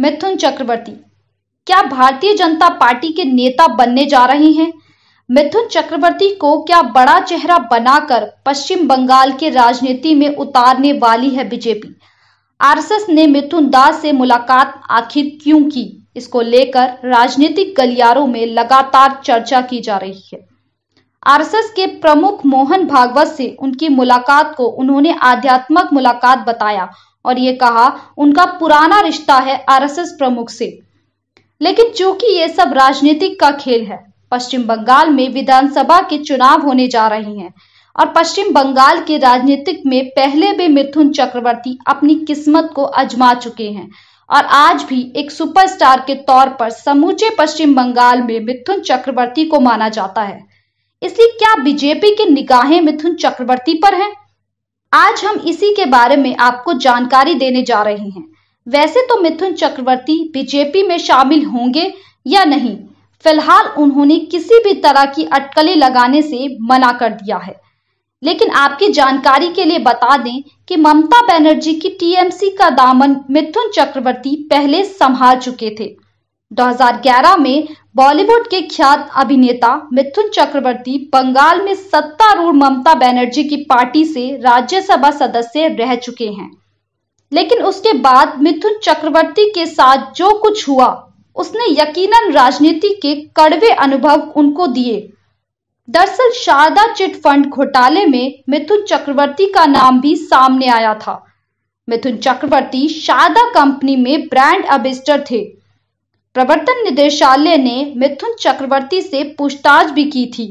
मिथुन चक्रवर्ती क्या भारतीय जनता पार्टी के नेता बनने जा रहे हैं मिथुन चक्रवर्ती को क्या बड़ा चेहरा बनाकर पश्चिम बंगाल के राजनीति में उतारने वाली है बीजेपी आरएसएस ने मिथुन दास से मुलाकात आखिर क्यों की इसको लेकर राजनीतिक गलियारों में लगातार चर्चा की जा रही है आरएसएस के प्रमुख मोहन भागवत से उनकी मुलाकात को उन्होंने आध्यात्मक मुलाकात बताया और ये कहा उनका पुराना रिश्ता है आरएसएस प्रमुख से लेकिन चूंकि ये सब राजनीतिक का खेल है पश्चिम बंगाल में विधानसभा के चुनाव होने जा रहे हैं और पश्चिम बंगाल के राजनीतिक में पहले भी मिथुन चक्रवर्ती अपनी किस्मत को अजमा चुके हैं और आज भी एक सुपरस्टार के तौर पर समूचे पश्चिम बंगाल में मिथुन चक्रवर्ती को माना जाता है इसलिए क्या बीजेपी की निगाहें मिथुन चक्रवर्ती पर हैं? आज हम इसी के बारे में आपको जानकारी देने जा रहे हैं वैसे तो मिथुन चक्रवर्ती बीजेपी में शामिल होंगे या नहीं फिलहाल उन्होंने किसी भी तरह की अटकलें लगाने से मना कर दिया है लेकिन आपकी जानकारी के लिए बता दें कि ममता बनर्जी की टीएमसी का दामन मिथुन चक्रवर्ती पहले संभाल चुके थे 2011 में बॉलीवुड के ख्यात अभिनेता मिथुन चक्रवर्ती बंगाल में सत्तारूढ़ ममता बनर्जी की पार्टी से राज्यसभा सदस्य रह चुके हैं लेकिन उसके बाद मिथुन चक्रवर्ती के साथ जो कुछ हुआ उसने यकीनन राजनीति के कड़वे अनुभव उनको दिए दरअसल शारदा चिट फंड घोटाले में मिथुन चक्रवर्ती का नाम भी सामने आया था मिथुन चक्रवर्ती शारदा कंपनी में ब्रांड एम्बेसडर थे प्रवर्तन निदेशालय ने मिथुन चक्रवर्ती से पूछताछ भी की थी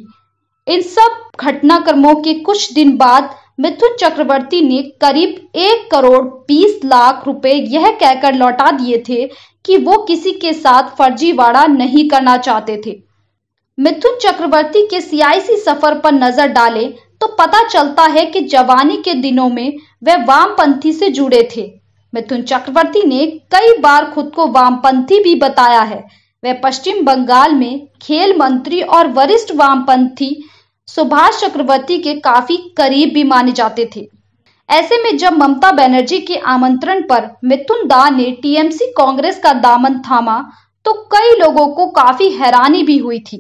इन सब घटनाक्रमों के कुछ दिन बाद मिथुन चक्रवर्ती ने करीब एक करोड़ बीस लाख रुपए यह कहकर लौटा दिए थे कि वो किसी के साथ फर्जीवाड़ा नहीं करना चाहते थे मिथुन चक्रवर्ती के सियासी सफर पर नजर डालें तो पता चलता है कि जवानी के दिनों में वे वामपंथी से जुड़े थे मिथुन चक्रवर्ती ने कई बार खुद को वामपंथी भी बताया है वह पश्चिम बंगाल में खेल मंत्री और वरिष्ठ वामपंथी सुभाष चक्रवर्ती के काफी करीब भी माने जाते थे ऐसे में जब ममता बनर्जी के आमंत्रण पर मिथुन दा ने टीएमसी कांग्रेस का दामन थामा तो कई लोगों को काफी हैरानी भी हुई थी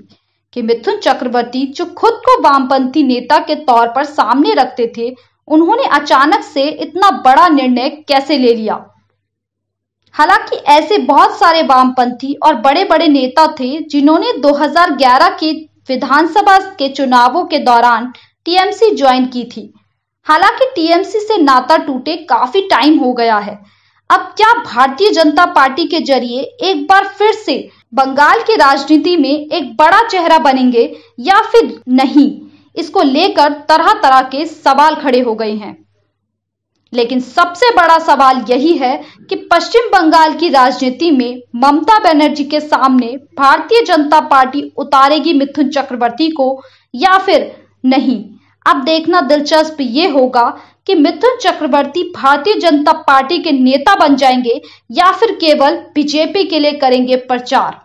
कि मिथुन चक्रवर्ती जो खुद को वामपंथी नेता के तौर पर सामने रखते थे उन्होंने अचानक से इतना बड़ा निर्णय कैसे ले लिया हालांकि ऐसे बहुत सारे वामपंथी और बड़े बड़े नेता थे जिन्होंने 2011 के विधानसभा के चुनावों के दौरान टीएमसी ज्वाइन की थी हालांकि टीएमसी से नाता टूटे काफी टाइम हो गया है अब क्या भारतीय जनता पार्टी के जरिए एक बार फिर से बंगाल की राजनीति में एक बड़ा चेहरा बनेंगे या फिर नहीं इसको लेकर तरह तरह के सवाल खड़े हो गए हैं लेकिन सबसे बड़ा सवाल यही है कि पश्चिम बंगाल की राजनीति में ममता बनर्जी के सामने भारतीय जनता पार्टी उतारेगी मिथुन चक्रवर्ती को या फिर नहीं अब देखना दिलचस्प ये होगा कि मिथुन चक्रवर्ती भारतीय जनता पार्टी के नेता बन जाएंगे या फिर केवल बीजेपी के लिए करेंगे प्रचार